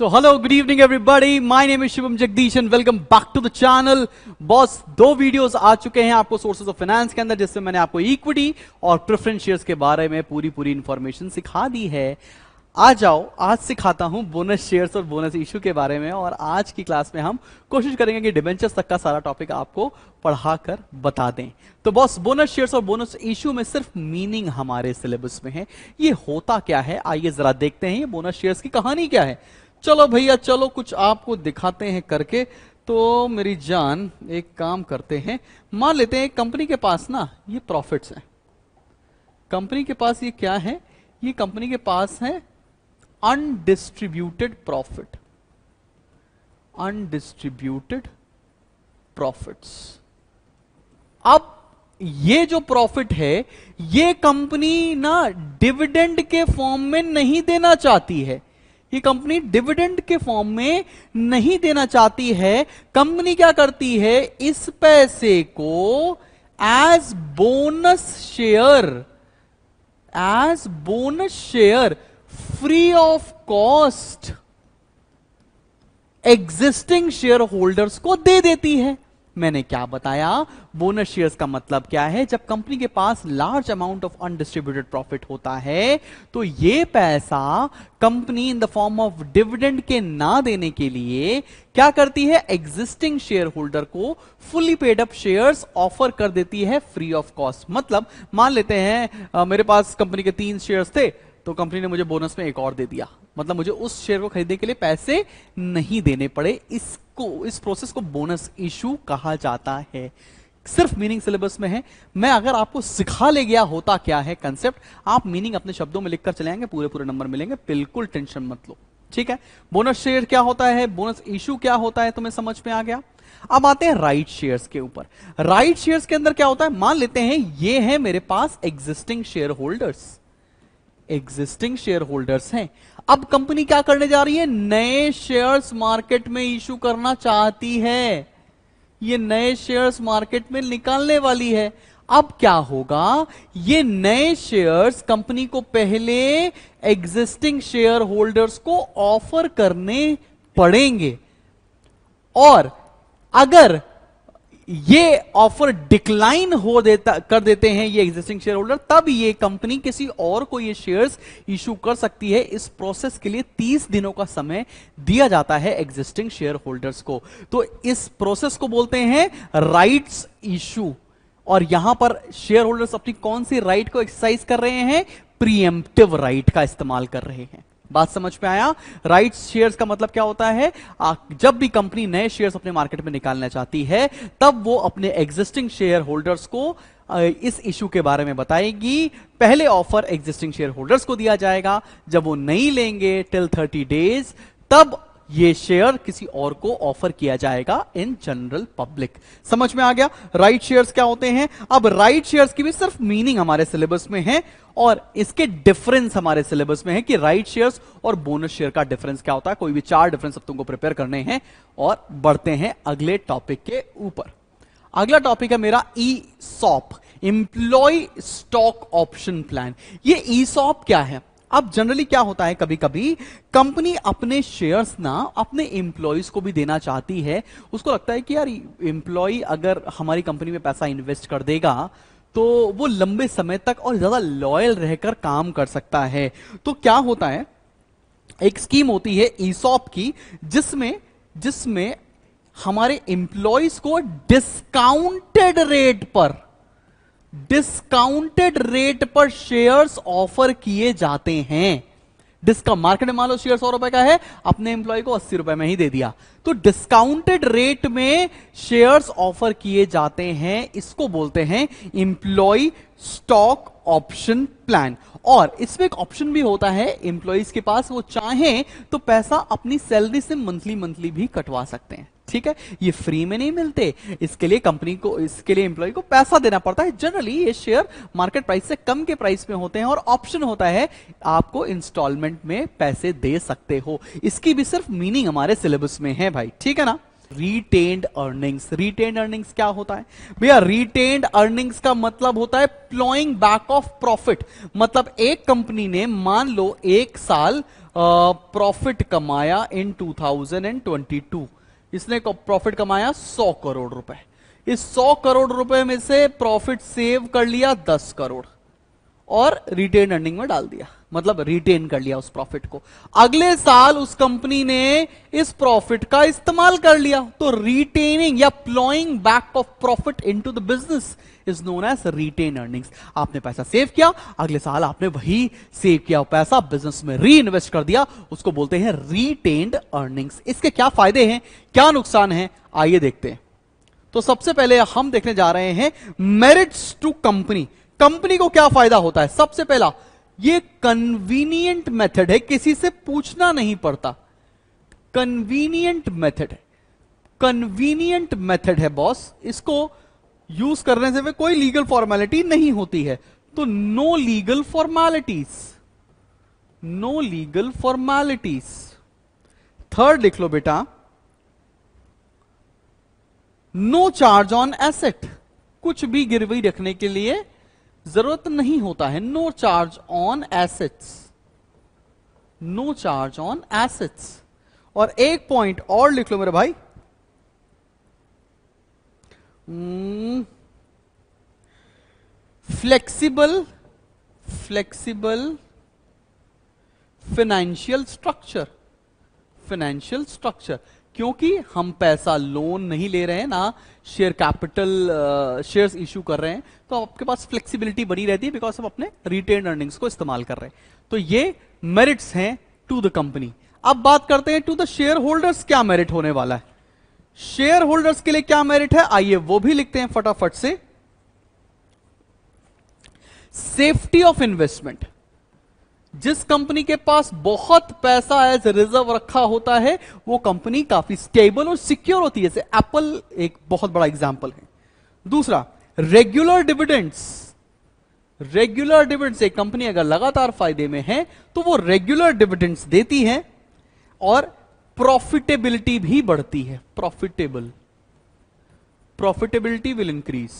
so hello good evening everybody my name is Shivam Jagdish and welcome back to the channel boss दो videos आ चुके हैं आपको sources of finance के अंदर जिससे मैंने आपको इक्विटी और प्रेफरेंस शेयर्स के बारे में पूरी पूरी इंफॉर्मेशन सिखा दी है आ जाओ आज सिखाता हूं बोनस शेयर्स और बोनस इश्यू के बारे में और आज की क्लास में हम कोशिश करेंगे कि डिबेंचर्स तक का सारा टॉपिक आपको पढ़ाकर बता दें तो बॉस बोनस शेयर्स और बोनस इश्यू में सिर्फ मीनिंग हमारे सिलेबस में है ये होता क्या है आइए जरा देखते हैं ये बोनस शेयर्स की कहानी क्या है चलो भैया चलो कुछ आपको दिखाते हैं करके तो मेरी जान एक काम करते हैं मान लेते हैं कंपनी के पास ना ये प्रॉफिट्स हैं कंपनी के पास ये क्या है ये कंपनी के पास है अनडिस्ट्रीब्यूटेड प्रॉफिट अनडिस्ट्रीब्यूटेड प्रॉफिट्स अब ये जो प्रॉफिट है ये कंपनी ना डिविडेंड के फॉर्म में नहीं देना चाहती है ये कंपनी डिविडेंड के फॉर्म में नहीं देना चाहती है कंपनी क्या करती है इस पैसे को as bonus share as bonus share free of cost existing share holders को दे देती है मैंने क्या बताया बोनस शेयर्स का मतलब क्या है जब कंपनी के पास large amount of undistributed profit होता है तो यह पैसा company in the form of dividend के ना देने के लिए क्या करती है एग्जिस्टिंग शेयर होल्डर को fully paid up shares offer कर देती है फ्री ऑफ कॉस्ट मतलब मान लेते हैं मेरे पास कंपनी के तीन शेयर्स थे तो कंपनी ने मुझे बोनस में एक और दे दिया मतलब मुझे उस शेयर को खरीदने के लिए पैसे नहीं देने पड़े इसको इस प्रोसेस को बोनस इशू कहा जाता है सिर्फ मीनिंग सिलेबस में है मैं अगर आपको सिखा ले गया होता क्या है कंसेप्ट आप मीनिंग अपने शब्दों में लिखकर चले आएंगे पूरे पूरे नंबर मिलेंगे बिल्कुल टेंशन मत लो ठीक है बोनस शेयर क्या होता है बोनस इशू क्या होता है तुम्हें समझ में आ गया अब आते हैं राइट शेयर्स के ऊपर राइट शेयर्स के अंदर क्या होता है मान लेते हैं ये है मेरे पास existing share holders existing share holders हैं अब कंपनी क्या करने जा रही है नए शेयर्स मार्केट में इशू करना चाहती है ये नए शेयर्स मार्केट में निकालने वाली है अब क्या होगा ये नए शेयर्स कंपनी को पहले एग्जिस्टिंग शेयर होल्डर्स को ऑफर करने पड़ेंगे और अगर ये ऑफर डिक्लाइन हो देता कर देते हैं ये एग्जिस्टिंग शेयर होल्डर तब ये कंपनी किसी और को ये शेयर्स इशू कर सकती है इस प्रोसेस के लिए 30 दिनों का समय दिया जाता है एग्जिस्टिंग शेयर होल्डर्स को तो इस प्रोसेस को बोलते हैं राइट्स इशू और यहां पर शेयर होल्डर्स अपनी कौन सी राइट को एक्सरसाइज कर रहे हैं प्रीएम्प्टिव राइट का इस्तेमाल कर रहे हैं बात समझ में आया राइट शेयर्स का मतलब क्या होता है जब भी कंपनी नए शेयर्स अपने मार्केट में निकालना चाहती है तब वो अपने एग्जिस्टिंग शेयर होल्डर्स को इस इशू के बारे में बताएगी पहले ऑफर एग्जिस्टिंग शेयर होल्डर्स को दिया जाएगा जब वो नहीं लेंगे टिल 30 डेज तब ये शेयर किसी और को ऑफर किया जाएगा इन जनरल पब्लिक समझ में आ गया राइट शेयर्स क्या होते हैं अब राइट शेयर्स की भी सिर्फ मीनिंग हमारे सिलेबस में है और इसके डिफरेंस हमारे सिलेबस में है कि राइट शेयर्स और बोनस शेयर का डिफरेंस क्या होता है कोई भी चार डिफरेंस अब तुमको प्रिपेयर करने हैं और बढ़ते हैं अगले टॉपिक के ऊपर अगला टॉपिक है मेरा ESOP employee stock option plan ये ई e सॉप क्या है अब जनरली क्या होता है कभी कभी कंपनी अपने शेयर्स ना अपने एम्प्लॉयज को भी देना चाहती है उसको लगता है कि यार एम्प्लॉय अगर हमारी कंपनी में पैसा इन्वेस्ट कर देगा तो वो लंबे समय तक और ज्यादा लॉयल रहकर काम कर सकता है तो क्या होता है एक स्कीम होती है ईसॉप की जिसमें जिसमें हमारे एम्प्लॉयज को डिस्काउंटेड रेट पर डिस्काउंटेड रेट पर शेयर्स ऑफर किए जाते हैं डिस्काउंट मार्केट में मान लो शेयर सौ रुपए का है अपने एम्प्लॉय को अस्सी रुपए में ही दे दिया तो डिस्काउंटेड रेट में शेयर्स ऑफर किए जाते हैं इसको बोलते हैं इंप्लॉय स्टॉक ऑप्शन प्लान और इसमें एक ऑप्शन भी होता है एम्प्लॉयज के पास वो चाहें तो पैसा अपनी सैलरी से मंथली मंथली भी कटवा सकते हैं ठीक है ये फ्री में नहीं मिलते इसके लिए कंपनी को इसके लिए एम्प्लॉय को पैसा देना पड़ता है जनरली ये शेयर मार्केट प्राइस से कम के प्राइस में होते हैं और ऑप्शन होता है आपको इंस्टॉलमेंट में पैसे दे सकते हो इसकी भी सिर्फ मीनिंग हमारे सिलेबस में है भाई ठीक है ना रिटेन्ड अर्निंग्स रिटेन्ड अर्निंग्स क्या होता है भैया रिटेन्ड अर्निंग्स का मतलब होता है प्लॉइंग बैक ऑफ प्रॉफिट मतलब एक कंपनी ने मान लो एक साल प्रॉफिट कमाया इन 2022 इसने प्रॉफिट कमाया सौ करोड़ रुपए इस सौ करोड़ रुपए में से प्रॉफिट सेव कर लिया दस करोड़ और रिटेन अर्निंग में डाल दिया मतलब रिटेन कर लिया उस प्रॉफिट को अगले साल उस कंपनी ने इस प्रॉफिट का इस्तेमाल कर लिया तो रिटेनिंग या ploughing back of profit into the business is known as retained earnings आपने पैसा सेव किया अगले साल आपने वही सेव किया पैसा बिजनेस में री इन्वेस्ट कर दिया उसको बोलते हैं रिटेन्ड अर्निंग्स इसके क्या फायदे हैं क्या नुकसान है आइए देखते हैं तो सबसे पहले हम देखने जा रहे हैं मेरिट्स टू कंपनी कंपनी को क्या फायदा होता है सबसे पहला ये कन्वीनियंट मेथड है किसी से पूछना नहीं पड़ता कन्वीनियंट मेथड है कन्वीनियंट मेथड है बॉस इसको यूज करने से कोई लीगल फॉर्मेलिटी नहीं होती है तो no legal formalities no legal formalities third लिख लो बेटा नो चार्ज ऑन एसेट कुछ भी गिरवी रखने के लिए जरूरत नहीं होता है no charge on assets no charge on assets और एक पॉइंट और लिख लो मेरे भाई flexible flexible financial structure financial structure क्योंकि हम पैसा लोन नहीं ले रहे हैं ना शेयर कैपिटल शेयर इश्यू कर रहे हैं तो आपके पास फ्लेक्सिबिलिटी बनी रहती है बिकॉज हम अपने रिटेन अर्निंग्स को इस्तेमाल कर रहे हैं तो ये मेरिट्स हैं टू द कंपनी अब बात करते हैं टू द शेयर होल्डर्स क्या मेरिट होने वाला है शेयर होल्डर्स के लिए क्या मेरिट है आइए वो भी लिखते हैं फटाफट से सेफ्टी ऑफ इन्वेस्टमेंट जिस कंपनी के पास बहुत पैसा एज रिजर्व रखा होता है वो कंपनी काफी स्टेबल और सिक्योर होती है जैसे एप्पल एक बहुत बड़ा एग्जाम्पल है दूसरा रेगुलर डिविडेंड्स रेगुलर डिविडेंड्स एक कंपनी अगर लगातार फायदे में है तो वो रेगुलर डिविडेंड्स देती है और प्रॉफिटेबिलिटी भी बढ़ती है प्रॉफिटेबल प्रॉफिटेबिलिटी विल इंक्रीज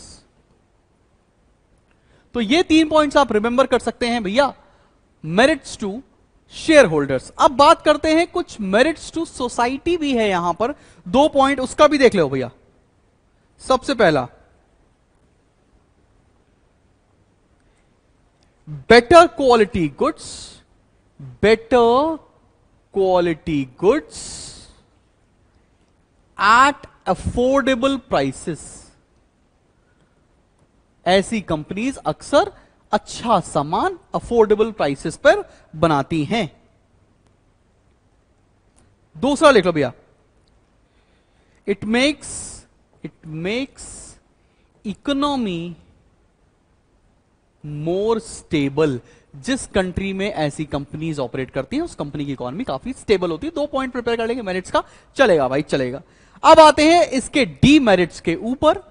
तो ये तीन पॉइंट्स आप रिमेंबर कर सकते हैं भैया मेरिट्स टू शेयर होल्डर्स अब बात करते हैं कुछ मेरिट्स टू सोसाइटी भी है यहां पर दो पॉइंट उसका भी देख लो भैया सबसे पहला better quality goods better quality goods at affordable prices ऐसी कंपनीज अक्सर अच्छा सामान अफोर्डेबल प्राइसेस पर बनाती हैं दूसरा लिख लो भैया it makes it makes economy more stable जिस कंट्री में ऐसी कंपनीज ऑपरेट करती हैं उस कंपनी की इकोनॉमी काफी स्टेबल होती है दो पॉइंट प्रिपेयर कर लेंगे मेरिट्स का चलेगा भाई चलेगा अब आते हैं इसके डीमेरिट्स के ऊपर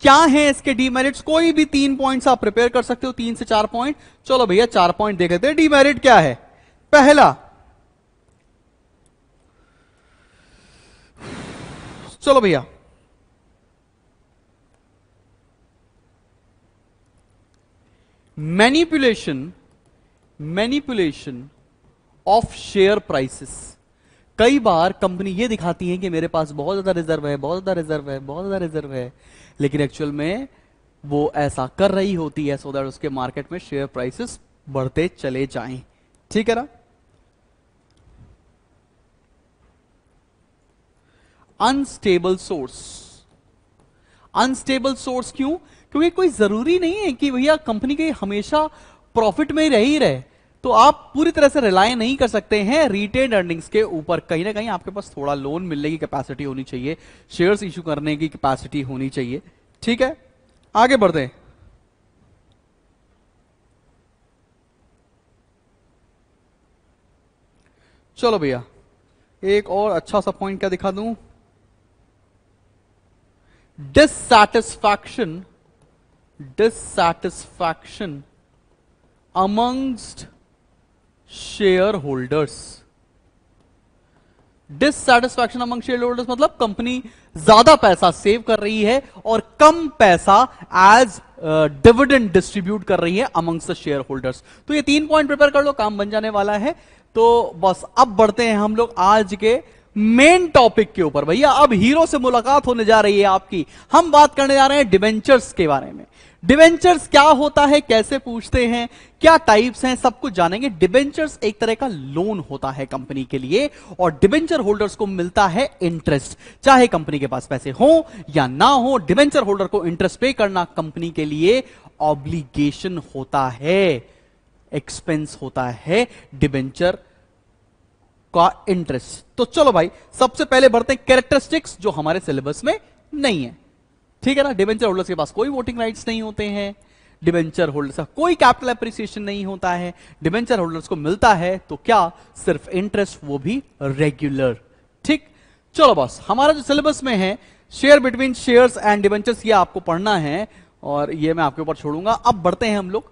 क्या है इसके डीमेरिट्स कोई भी तीन पॉइंट्स आप प्रिपेयर कर सकते हो तीन से चार पॉइंट चलो भैया चार पॉइंट देख लेते हैं डीमेरिट क्या है पहला चलो भैया manipulation manipulation of share prices कई बार कंपनी ये दिखाती है कि मेरे पास बहुत ज्यादा रिजर्व है बहुत ज्यादा रिजर्व है बहुत ज्यादा रिजर्व है लेकिन एक्चुअल में वो ऐसा कर रही होती है सो so दैट उसके मार्केट में शेयर प्राइसेस बढ़ते चले जाएं ठीक है ना अनस्टेबल सोर्स अनस्टेबल सोर्स क्यों क्योंकि कोई जरूरी नहीं है कि भैया कंपनी के हमेशा प्रॉफिट में ही रही रहे तो आप पूरी तरह से रिलाय नहीं कर सकते हैं रिटेन अर्निंग्स के ऊपर कहीं ना कहीं आपके पास थोड़ा लोन मिलने की कैपेसिटी होनी चाहिए शेयर्स इश्यू करने की कैपेसिटी होनी चाहिए ठीक है आगे बढ़ते हैं चलो भैया एक और अच्छा सा पॉइंट क्या दिखा दूं dissatisfaction dissatisfaction amongst share holders dissatisfaction among share holders मतलब कंपनी ज्यादा पैसा सेव कर रही है और कम पैसा एज डिविडेंड डिस्ट्रीब्यूट कर रही है अमंग द शेयर होल्डर्स तो ये तीन पॉइंट प्रिपेयर कर लो काम बन जाने वाला है तो बस अब बढ़ते हैं हम लोग आज के मेन टॉपिक के ऊपर भैया अब हीरो से मुलाकात होने जा रही है आपकी हम बात करने जा रहे हैं डिवेंचर्स के बारे में डिवेंचर्स क्या होता है कैसे पूछते हैं क्या टाइप्स हैं सब कुछ जानेंगे डिवेंचर्स एक तरह का लोन होता है कंपनी के लिए और डिवेंचर होल्डर्स को मिलता है इंटरेस्ट चाहे कंपनी के पास पैसे हो या ना हो डिवेंचर होल्डर को इंटरेस्ट पे करना कंपनी के लिए ऑब्लिगेशन होता है एक्सपेंस होता है डिवेंचर का इंटरेस्ट तो चलो भाई सबसे पहले बढ़ते हैं कैरेक्टरिस्टिक्स जो हमारे सिलेबस में नहीं है ठीक है ना डिवेंचर होल्डर्स के पास कोई वोटिंग राइट्स नहीं होते हैं डिवेंचर होल्डर्स का कोई कैपिटल अप्रिसिएशन नहीं होता है डिवेंचर होल्डर्स को मिलता है तो क्या सिर्फ इंटरेस्ट वो भी रेगुलर ठीक चलो बस हमारा जो सिलेबस में है share between shares and debentures ये आपको पढ़ना है और ये मैं आपके ऊपर छोड़ूंगा अब बढ़ते हैं हम लोग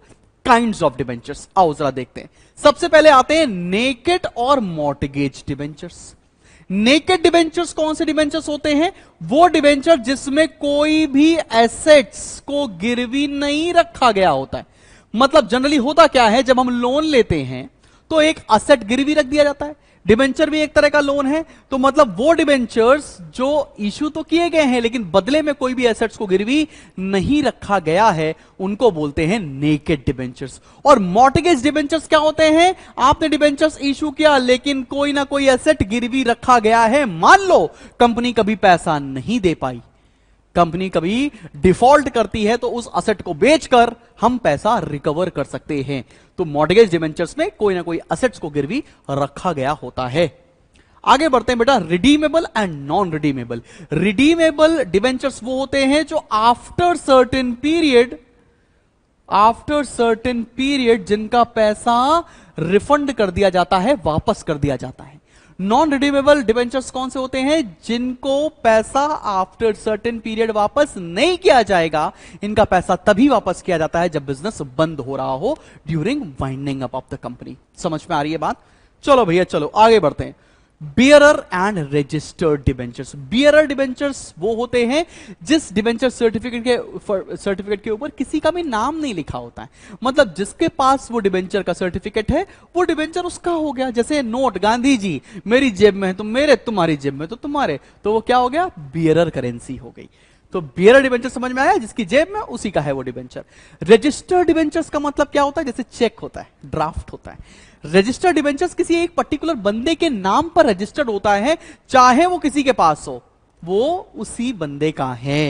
काइंड ऑफ डिवेंचर्स आओ जरा देखते हैं सबसे पहले आते हैं नेकेट और मोटगेज डिवेंचर्स नेकेड डिवेंचर्स कौन से डिवेंचर्स होते हैं वो डिवेंचर जिसमें कोई भी एसेट्स को गिरवी नहीं रखा गया होता है मतलब जनरली होता क्या है जब हम लोन लेते हैं तो एक असेट गिरवी रख दिया जाता है डिबेंचर भी एक तरह का लोन है तो मतलब वो डिबेंचर्स जो इश्यू तो किए गए हैं लेकिन बदले में कोई भी एसेट्स को गिरवी नहीं रखा गया है उनको बोलते हैं नेकेड डिबेंचर्स और मॉर्टिगेज डिबेंचर्स क्या होते हैं आपने डिबेंचर्स इशू किया लेकिन कोई ना कोई एसेट गिरवी रखा गया है मान लो कंपनी कभी पैसा नहीं दे पाई कंपनी कभी डिफॉल्ट करती है तो उस असेट को बेचकर हम पैसा रिकवर कर सकते हैं तो मॉडगेज डिवेंचर्स में कोई ना कोई असेट्स को गिरवी रखा गया होता है आगे बढ़ते हैं बेटा redeemable and non redeemable redeemable debentures वो होते हैं जो after certain period after certain period जिनका पैसा रिफंड कर दिया जाता है वापस कर दिया जाता है नॉन रिडीमेबल डिवेंचर्स कौन से होते हैं जिनको पैसा आफ्टर सर्टेन पीरियड वापस नहीं किया जाएगा इनका पैसा तभी वापस किया जाता है जब बिजनेस बंद हो रहा हो during winding up of the company समझ में आ रही है बात चलो भैया चलो आगे बढ़ते हैं bearer and registered debentures bearer debentures वो होते हैं जिस डिबेंचर सर्टिफिकेट के सर्टिफिकेट के ऊपर किसी का भी नाम नहीं लिखा होता है मतलब जिसके पास वो डिबेंचर का सर्टिफिकेट है वो डिबेंचर उसका हो गया जैसे नोट गांधी जी मेरी जेब में है तो मेरे तुम्हारी जेब में तो तुम्हारे तो वो क्या हो गया बियरर करेंसी हो गई तो बियरर डिबेंचर समझ में आया जिसकी जेब में उसी का है वो डिबेंचर रजिस्टर्ड डिबेंचर्स का मतलब क्या होता है जैसे चेक होता है ड्राफ्ट होता है रजिस्टर्ड डिबेंचर्स किसी एक पर्टिकुलर बंदे के नाम पर रजिस्टर्ड होता है चाहे वो किसी के पास हो वो उसी बंदे का है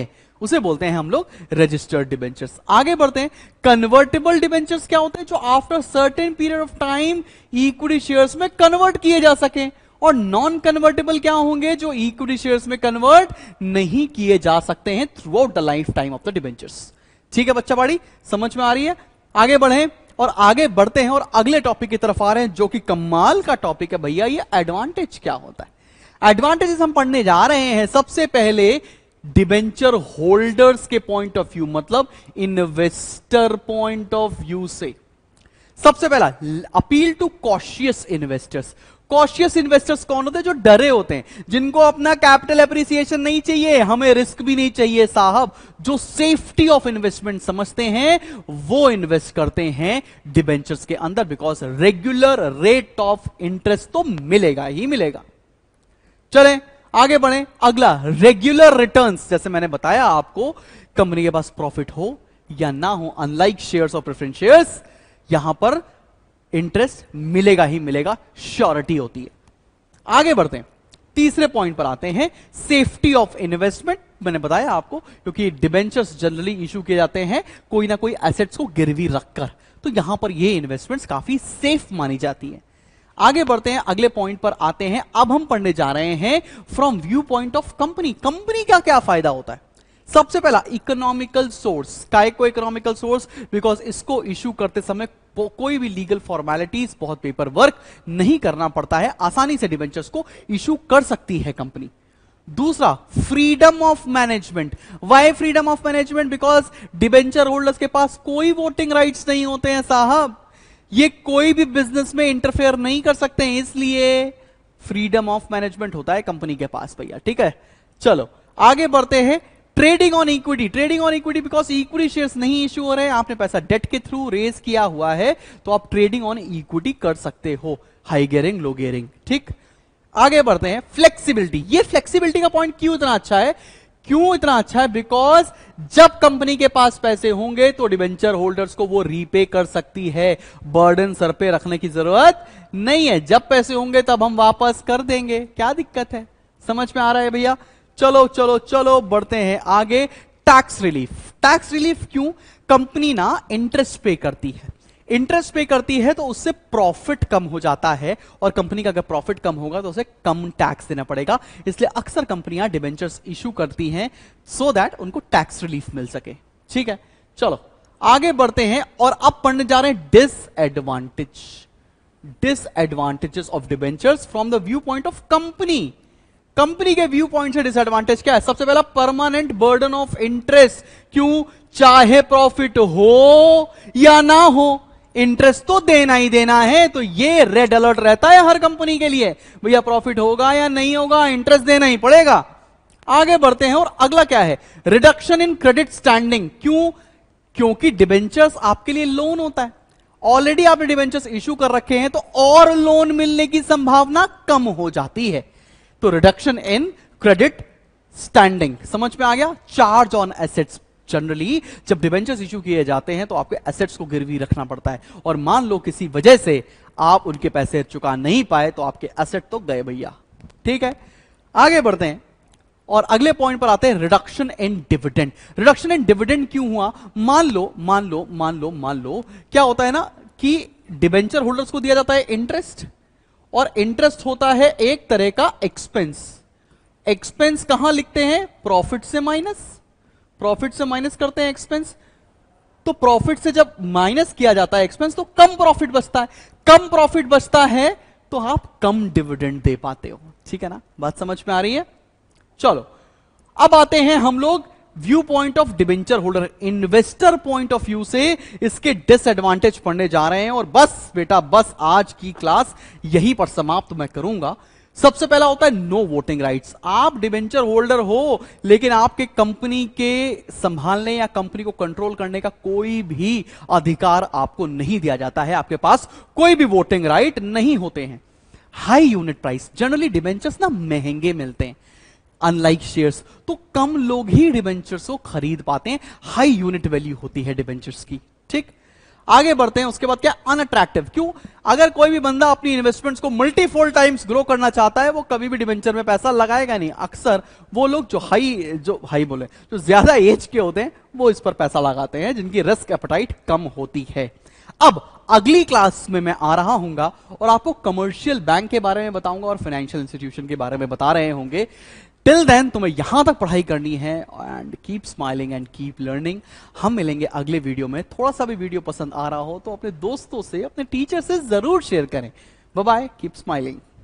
उसे बोलते हैं हम लोग रजिस्टर्ड डिबेंचर्स आगे बढ़ते हैं कन्वर्टेबल डिबेंचर्स क्या होते हैं जो after certain period of time equity share में कन्वर्ट किए जा सके और नॉन कन्वर्टेबल क्या होंगे जो इक्विटी शेयर में कन्वर्ट नहीं किए जा सकते हैं throughout the lifetime of the debentures ठीक है बच्चा बाड़ी समझ में आ रही है आगे बढ़े और आगे बढ़ते हैं और अगले टॉपिक की तरफ आ रहे हैं जो कि कमाल का टॉपिक है भैया ये एडवांटेज क्या होता है एडवांटेजेस हम पढ़ने जा रहे हैं सबसे पहले डिबेंचर होल्डर्स के पॉइंट ऑफ व्यू मतलब इन्वेस्टर पॉइंट ऑफ व्यू से सबसे पहला appeal to cautious investors cautious investors कौन होते हैं जो डरे होते हैं जिनको अपना कैपिटल एप्रिसिएशन नहीं चाहिए हमें रिस्क भी नहीं चाहिए साहब जो सेफ्टी ऑफ इन्वेस्टमेंट समझते हैं वो इन्वेस्ट करते हैं डिबेंचर्स के अंदर because regular rate of interest तो मिलेगा ही मिलेगा चले आगे बढ़े अगला रेगुलर रिटर्न जैसे मैंने बताया आपको कंपनी के पास प्रॉफिट हो या ना हो अनलाइक शेयर्स और प्रेफरेंस शेयर्स यहां पर इंटरेस्ट मिलेगा ही मिलेगा श्योरिटी होती है आगे बढ़ते हैं तीसरे पॉइंट पर आते हैं सेफ्टी ऑफ इन्वेस्टमेंट मैंने बताया आपको क्योंकि डिबेंचर्स जनरली इश्यू किए जाते हैं कोई ना कोई एसेट्स को गिरवी रखकर तो यहां पर ये इन्वेस्टमेंट्स काफी सेफ मानी जाती है आगे बढ़ते हैं अगले पॉइंट पर आते हैं अब हम पढ़ने जा रहे हैं from view point of company company का क्या फायदा होता है सबसे पहला इकोनॉमिकल सोर्स काय को इकोनॉमिकल सोर्स बिकॉज इसको इश्यू करते समय कोई भी लीगल फॉर्मेलिटीज बहुत पेपर वर्क नहीं करना पड़ता है आसानी से डिवेंचर्स को इश्यू कर सकती है कंपनी दूसरा freedom of management why freedom of management because debenture holders के पास कोई वोटिंग राइट्स नहीं होते हैं साहब ये कोई भी बिजनेस में इंटरफेयर नहीं कर सकते हैं इसलिए फ्रीडम ऑफ मैनेजमेंट होता है कंपनी के पास भैया ठीक है चलो आगे बढ़ते हैं trading on equity trading on equity because equity shares नहीं इश्यू हो रहे आपने पैसा डेट के थ्रू रेज किया हुआ है तो आप ट्रेडिंग ऑन इक्विटी कर सकते हो हाई गेयरिंग लो गेयरिंग ठीक आगे बढ़ते हैं फ्लेक्सिबिलिटी ये फ्लेक्सिबिलिटी का पॉइंट क्यों इतना अच्छा है क्यों इतना अच्छा है बिकॉज जब कंपनी के पास पैसे होंगे तो डिवेंचर होल्डर्स को वो रीपे कर सकती है बर्डन सर पे रखने की जरूरत नहीं है जब पैसे होंगे तब हम वापस कर देंगे क्या दिक्कत है समझ में आ रहा है भैया चलो चलो चलो बढ़ते हैं आगे टैक्स रिलीफ टैक्स रिलीफ क्यों कंपनी ना इंटरेस्ट पे करती है इंटरेस्ट पे करती है तो उससे प्रॉफिट कम हो जाता है और कंपनी का अगर प्रॉफिट कम होगा तो उसे कम टैक्स देना पड़ेगा इसलिए अक्सर कंपनियां डिबेंचर इशू करती हैं सो दैट उनको टैक्स रिलीफ मिल सके ठीक है चलो आगे बढ़ते हैं और अब पढ़ने जा रहे हैं disadvantage disadvantages of debentures from the view point of company company के व्यू पॉइंट से डिसएडवांटेज क्या है सबसे पहला परमानेंट बर्डन ऑफ इंटरेस्ट क्यों चाहे प्रॉफिट हो या ना हो इंटरेस्ट तो देना ही देना है तो ये रेड अलर्ट रहता है हर कंपनी के लिए भैया प्रॉफिट होगा या नहीं होगा इंटरेस्ट देना ही पड़ेगा आगे बढ़ते हैं और अगला क्या है रिडक्शन इन क्रेडिट स्टैंडिंग क्यों क्योंकि डिबेंचर्स आपके लिए लोन होता है ऑलरेडी आपने डिबेंचर्स इश्यू कर रखे हैं तो और लोन मिलने की संभावना कम हो जाती है तो रिडक्शन इन क्रेडिट स्टैंडिंग समझ में आ गया चार्ज ऑन एसेट्स जनरली जब डिवेंचर इश्यू किए जाते हैं तो आपके एसेट्स को गिरवी रखना पड़ता है और मान लो किसी वजह से आप उनके पैसे चुका नहीं पाए तो आपके एसेट तो गए भैया ठीक है आगे बढ़ते हैं और अगले पॉइंट पर आते हैं reduction in dividend reduction in dividend क्यों हुआ मान लो मान लो मान लो मान लो क्या होता है ना कि डिवेंचर होल्डर्स को दिया जाता है इंटरेस्ट और इंटरेस्ट होता है एक तरह का एक्सपेंस एक्सपेंस कहां लिखते हैं प्रॉफिट से माइनस प्रॉफिट से माइनस करते हैं एक्सपेंस तो प्रॉफिट से जब माइनस किया जाता है एक्सपेंस तो कम प्रॉफिट बचता है कम प्रॉफिट बचता है तो आप कम डिविडेंड दे पाते हो ठीक है ना बात समझ में आ रही है चलो अब आते हैं हम लोग view point of debenture holder investor point of view से इसके डिसएडवांटेज पढ़ने जा रहे हैं और बस बेटा बस आज की क्लास यही पर समाप्त मैं करूंगा सबसे पहला होता है नो वोटिंग राइट्स आप डिबेंचर होल्डर हो लेकिन आपके कंपनी के संभालने या कंपनी को कंट्रोल करने का कोई भी अधिकार आपको नहीं दिया जाता है आपके पास कोई भी वोटिंग राइट नहीं होते हैं high unit price generally debentures ना महंगे मिलते हैं अनलाइक शेयर्स तो कम लोग ही डिबेंचर्स को खरीद पाते हैं हाई यूनिट वैल्यू होती है डिबेंचर्स की ठीक आगे बढ़ते हैं उसके बाद क्या अनअट्रैक्टिव क्यों अगर कोई भी बंदा अपनी इन्वेस्टमेंट्स को मल्टीफोल टाइम्स ग्रो करना चाहता है वो कभी भी डिवेंचर में पैसा लगाएगा नहीं अक्सर वो लोग जो हाई जो हाई बोले जो ज्यादा एज के होते हैं वो इस पर पैसा लगाते हैं जिनकी रिस्क एपेटाइट कम होती है अब अगली क्लास में मैं आ रहा हूंगा और आपको कमर्शियल बैंक के बारे में बताऊंगा और फाइनेंशियल इंस्टीट्यूशन के बारे में बता रहे होंगे टिल देन तुम्हें यहां तक पढ़ाई करनी है and keep smiling and keep learning हम मिलेंगे अगले वीडियो में थोड़ा सा भी वीडियो पसंद आ रहा हो तो अपने दोस्तों से अपने टीचर से जरूर शेयर करें बाय कीप स्माइलिंग